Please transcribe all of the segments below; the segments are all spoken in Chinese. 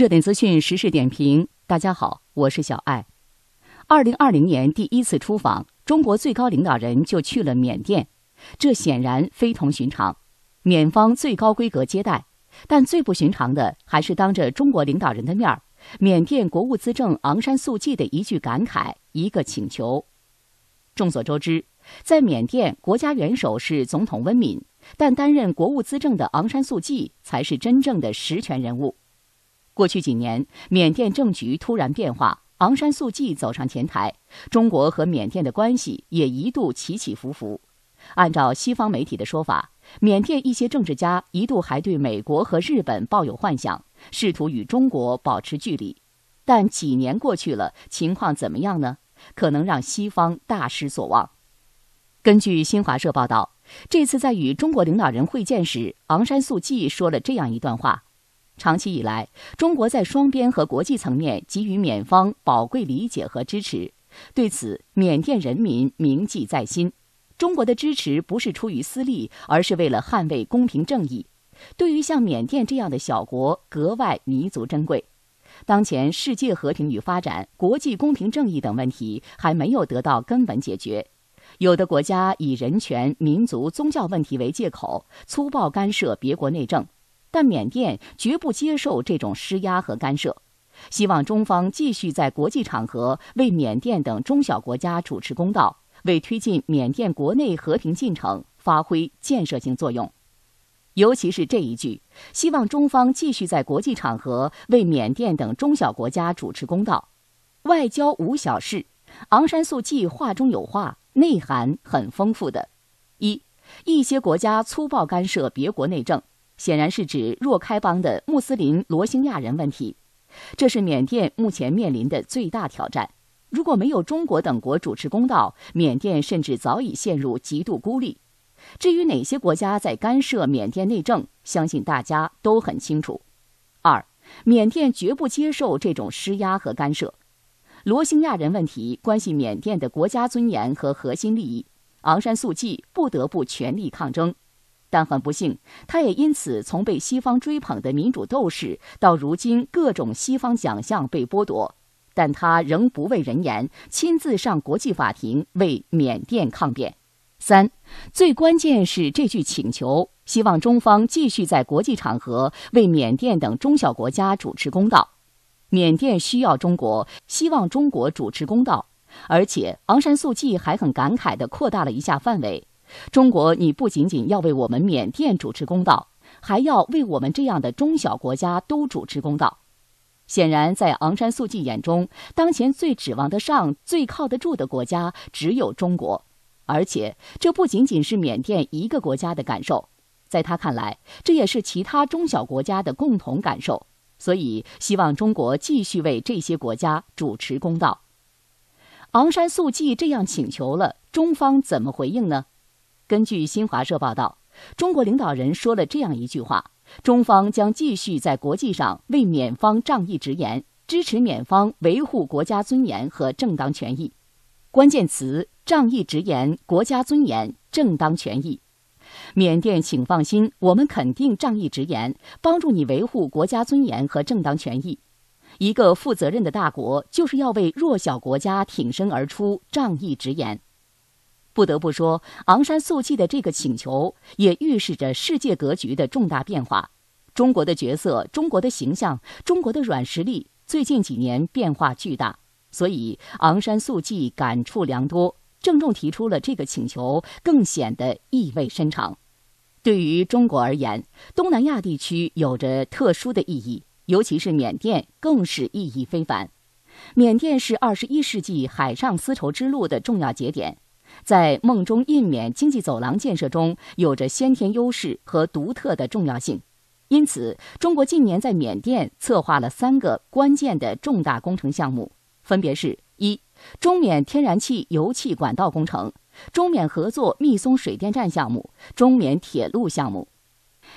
热点资讯、时事点评，大家好，我是小艾。二零二零年第一次出访，中国最高领导人就去了缅甸，这显然非同寻常。缅方最高规格接待，但最不寻常的还是当着中国领导人的面儿，缅甸国务资政昂山素季的一句感慨，一个请求。众所周知，在缅甸，国家元首是总统温敏，但担任国务资政的昂山素季才是真正的实权人物。过去几年，缅甸政局突然变化，昂山素季走上前台，中国和缅甸的关系也一度起起伏伏。按照西方媒体的说法，缅甸一些政治家一度还对美国和日本抱有幻想，试图与中国保持距离。但几年过去了，情况怎么样呢？可能让西方大失所望。根据新华社报道，这次在与中国领导人会见时，昂山素季说了这样一段话。长期以来，中国在双边和国际层面给予缅方宝贵理解和支持，对此缅甸人民铭记在心。中国的支持不是出于私利，而是为了捍卫公平正义。对于像缅甸这样的小国，格外弥足珍贵。当前，世界和平与发展、国际公平正义等问题还没有得到根本解决，有的国家以人权、民族、宗教问题为借口，粗暴干涉别国内政。但缅甸绝不接受这种施压和干涉，希望中方继续在国际场合为缅甸等中小国家主持公道，为推进缅甸国内和平进程发挥建设性作用。尤其是这一句：“希望中方继续在国际场合为缅甸等中小国家主持公道。”外交无小事，昂山素季话中有话，内涵很丰富。的一一些国家粗暴干涉别国内政。显然是指若开邦的穆斯林罗兴亚人问题，这是缅甸目前面临的最大挑战。如果没有中国等国主持公道，缅甸甚至早已陷入极度孤立。至于哪些国家在干涉缅甸内政，相信大家都很清楚。二，缅甸绝不接受这种施压和干涉。罗兴亚人问题关系缅甸的国家尊严和核心利益，昂山素季不得不全力抗争。但很不幸，他也因此从被西方追捧的民主斗士，到如今各种西方奖项被剥夺。但他仍不畏人言，亲自上国际法庭为缅甸抗辩。三，最关键是这句请求：希望中方继续在国际场合为缅甸等中小国家主持公道。缅甸需要中国，希望中国主持公道。而且昂山素季还很感慨地扩大了一下范围。中国，你不仅仅要为我们缅甸主持公道，还要为我们这样的中小国家都主持公道。显然，在昂山素季眼中，当前最指望得上、最靠得住的国家只有中国。而且，这不仅仅是缅甸一个国家的感受，在他看来，这也是其他中小国家的共同感受。所以，希望中国继续为这些国家主持公道。昂山素季这样请求了，中方怎么回应呢？根据新华社报道，中国领导人说了这样一句话：“中方将继续在国际上为缅方仗义直言，支持缅方维护国家尊严和正当权益。”关键词：仗义直言、国家尊严、正当权益。缅甸，请放心，我们肯定仗义直言，帮助你维护国家尊严和正当权益。一个负责任的大国，就是要为弱小国家挺身而出，仗义直言。不得不说，昂山素季的这个请求也预示着世界格局的重大变化。中国的角色、中国的形象、中国的软实力，最近几年变化巨大，所以昂山素季感触良多，郑重提出了这个请求，更显得意味深长。对于中国而言，东南亚地区有着特殊的意义，尤其是缅甸更是意义非凡。缅甸是二十一世纪海上丝绸之路的重要节点。在孟中印缅经济走廊建设中有着先天优势和独特的重要性，因此，中国近年在缅甸策划了三个关键的重大工程项目，分别是：一、中缅天然气油气管道工程；中缅合作密松水电站项目；中缅铁路项目，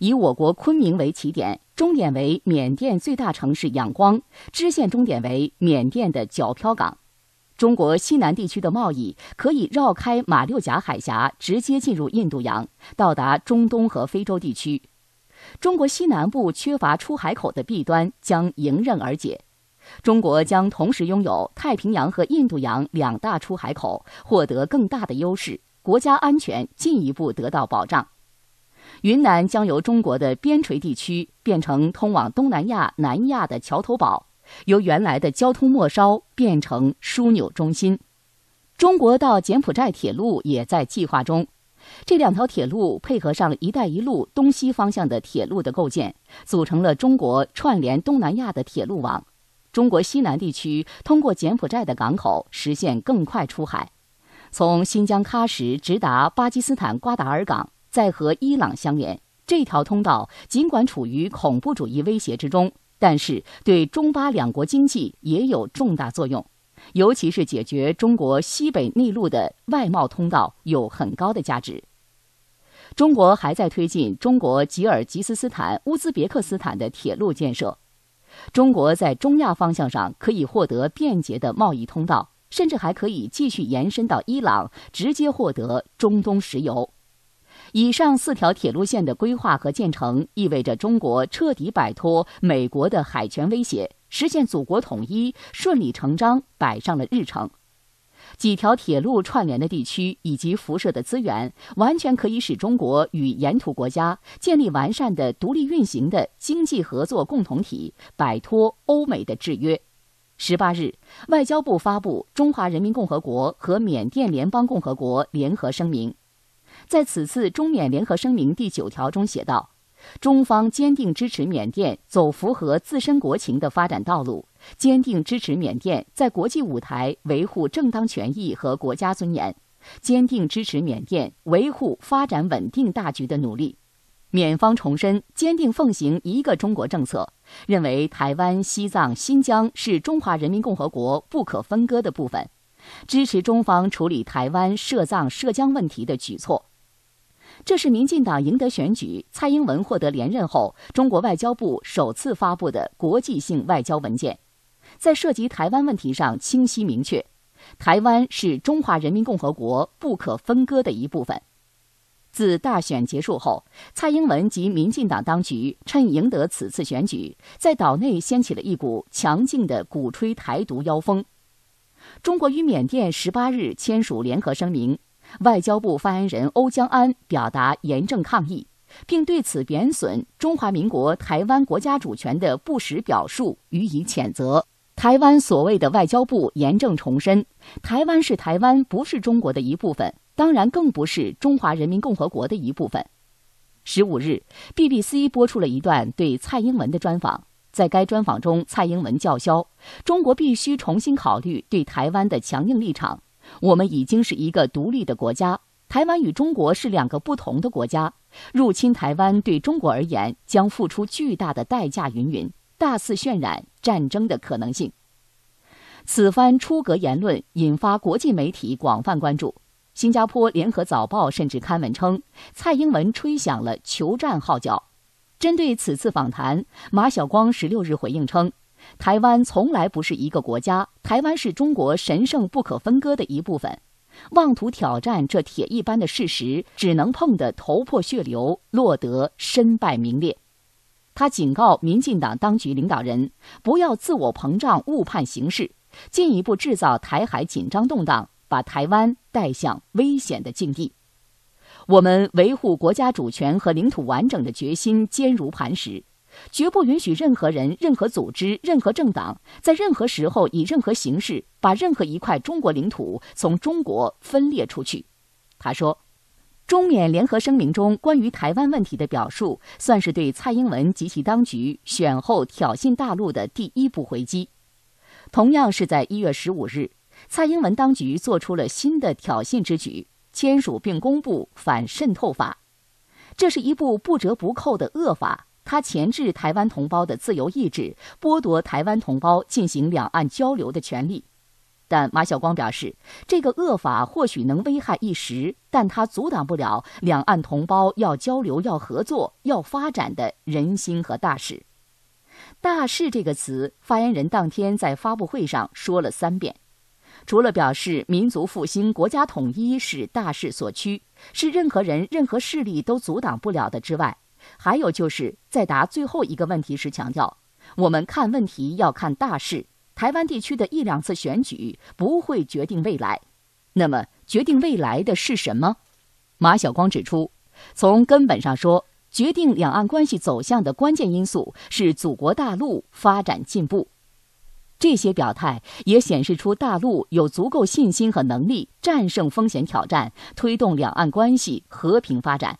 以我国昆明为起点，终点为缅甸最大城市仰光，支线终点为缅甸的皎漂港。中国西南地区的贸易可以绕开马六甲海峡，直接进入印度洋，到达中东和非洲地区。中国西南部缺乏出海口的弊端将迎刃而解。中国将同时拥有太平洋和印度洋两大出海口，获得更大的优势，国家安全进一步得到保障。云南将由中国的边陲地区变成通往东南亚、南亚的桥头堡。由原来的交通末梢变成枢纽中心，中国到柬埔寨铁路也在计划中。这两条铁路配合上“一带一路”东西方向的铁路的构建，组成了中国串联东南亚的铁路网。中国西南地区通过柬埔寨的港口实现更快出海，从新疆喀什直达巴基斯坦瓜达尔港，再和伊朗相连。这条通道尽管处于恐怖主义威胁之中。但是对中巴两国经济也有重大作用，尤其是解决中国西北内陆的外贸通道有很高的价值。中国还在推进中国吉尔吉斯斯坦、乌兹别克斯坦的铁路建设，中国在中亚方向上可以获得便捷的贸易通道，甚至还可以继续延伸到伊朗，直接获得中东石油。以上四条铁路线的规划和建成，意味着中国彻底摆脱美国的海权威胁，实现祖国统一，顺理成章摆上了日程。几条铁路串联的地区以及辐射的资源，完全可以使中国与沿途国家建立完善的独立运行的经济合作共同体，摆脱欧美的制约。十八日，外交部发布《中华人民共和国和缅甸联邦共和国联合声明》。在此次中缅联合声明第九条中写道：“中方坚定支持缅甸走符合自身国情的发展道路，坚定支持缅甸在国际舞台维护正当权益和国家尊严，坚定支持缅甸维护发展稳定大局的努力。”缅方重申坚定奉行一个中国政策，认为台湾、西藏、新疆是中华人民共和国不可分割的部分，支持中方处理台湾、涉藏、涉疆问题的举措。这是民进党赢得选举、蔡英文获得连任后，中国外交部首次发布的国际性外交文件，在涉及台湾问题上清晰明确：台湾是中华人民共和国不可分割的一部分。自大选结束后，蔡英文及民进党当局趁赢得此次选举，在岛内掀起了一股强劲的鼓吹台独妖风。中国与缅甸十八日签署联合声明。外交部发言人欧江安表达严正抗议，并对此贬损中华民国台湾国家主权的不实表述予以谴责。台湾所谓的外交部严正重申，台湾是台湾，不是中国的一部分，当然更不是中华人民共和国的一部分。十五日，BBC 播出了一段对蔡英文的专访，在该专访中，蔡英文叫嚣，中国必须重新考虑对台湾的强硬立场。我们已经是一个独立的国家，台湾与中国是两个不同的国家。入侵台湾对中国而言将付出巨大的代价。云云，大肆渲染战争的可能性。此番出格言论引发国际媒体广泛关注。新加坡《联合早报》甚至刊文称，蔡英文吹响了求战号角。针对此次访谈，马晓光十六日回应称。台湾从来不是一个国家，台湾是中国神圣不可分割的一部分。妄图挑战这铁一般的事实，只能碰得头破血流，落得身败名裂。他警告民进党当局领导人，不要自我膨胀、误判形势，进一步制造台海紧张动荡，把台湾带向危险的境地。我们维护国家主权和领土完整的决心坚如磐石。绝不允许任何人、任何组织、任何政党在任何时候以任何形式把任何一块中国领土从中国分裂出去。”他说，“中缅联合声明中关于台湾问题的表述，算是对蔡英文及其当局选后挑衅大陆的第一步回击。同样是在一月十五日，蔡英文当局做出了新的挑衅之举，签署并公布《反渗透法》，这是一部不折不扣的恶法。”他钳制台湾同胞的自由意志，剥夺台湾同胞进行两岸交流的权利。但马晓光表示，这个恶法或许能危害一时，但它阻挡不了两岸同胞要交流、要合作、要发展的人心和大事。大事这个词，发言人当天在发布会上说了三遍，除了表示民族复兴、国家统一是大势所趋，是任何人、任何势力都阻挡不了的之外。还有就是在答最后一个问题时强调，我们看问题要看大势，台湾地区的一两次选举不会决定未来。那么决定未来的是什么？马晓光指出，从根本上说，决定两岸关系走向的关键因素是祖国大陆发展进步。这些表态也显示出大陆有足够信心和能力战胜风险挑战，推动两岸关系和平发展。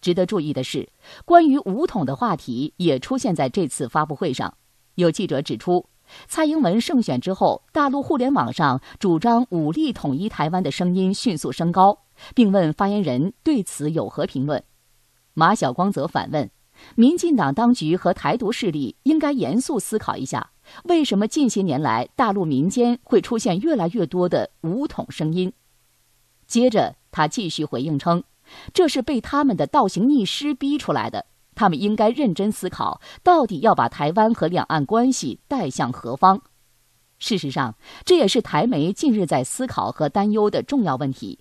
值得注意的是，关于武统的话题也出现在这次发布会上。有记者指出，蔡英文胜选之后，大陆互联网上主张武力统一台湾的声音迅速升高，并问发言人对此有何评论。马晓光则反问，民进党当局和台独势力应该严肃思考一下，为什么近些年来大陆民间会出现越来越多的武统声音。接着，他继续回应称。这是被他们的倒行逆施逼出来的，他们应该认真思考，到底要把台湾和两岸关系带向何方。事实上，这也是台媒近日在思考和担忧的重要问题。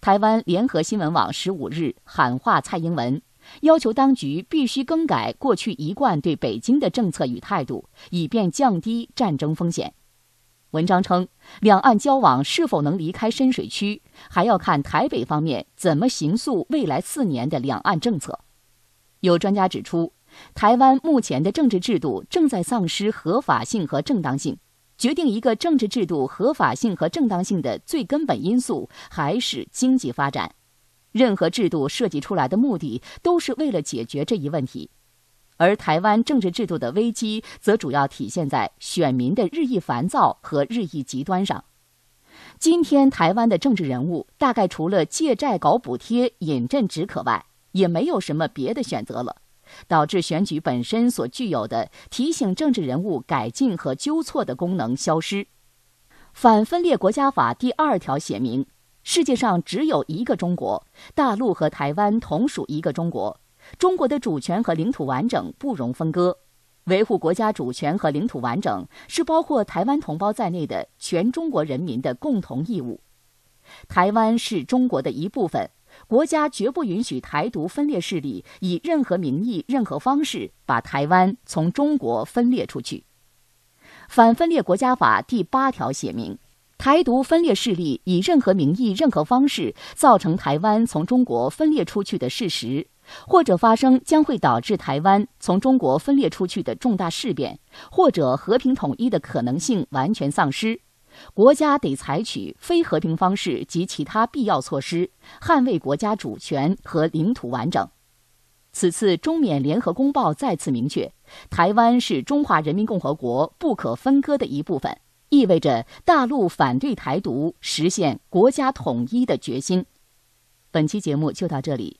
台湾联合新闻网十五日喊话蔡英文，要求当局必须更改过去一贯对北京的政策与态度，以便降低战争风险。文章称，两岸交往是否能离开深水区？还要看台北方面怎么行塑未来四年的两岸政策。有专家指出，台湾目前的政治制度正在丧失合法性和正当性。决定一个政治制度合法性和正当性的最根本因素还是经济发展。任何制度设计出来的目的都是为了解决这一问题。而台湾政治制度的危机，则主要体现在选民的日益烦躁和日益极端上。今天台湾的政治人物，大概除了借债搞补贴、饮鸩止渴外，也没有什么别的选择了，导致选举本身所具有的提醒政治人物改进和纠错的功能消失。《反分裂国家法》第二条写明：“世界上只有一个中国，大陆和台湾同属一个中国，中国的主权和领土完整不容分割。”维护国家主权和领土完整是包括台湾同胞在内的全中国人民的共同义务。台湾是中国的一部分，国家绝不允许台独分裂势力以任何名义、任何方式把台湾从中国分裂出去。《反分裂国家法》第八条写明：“台独分裂势力以任何名义、任何方式造成台湾从中国分裂出去的事实。”或者发生将会导致台湾从中国分裂出去的重大事变，或者和平统一的可能性完全丧失，国家得采取非和平方式及其他必要措施捍卫国家主权和领土完整。此次中缅联合公报再次明确，台湾是中华人民共和国不可分割的一部分，意味着大陆反对台独、实现国家统一的决心。本期节目就到这里。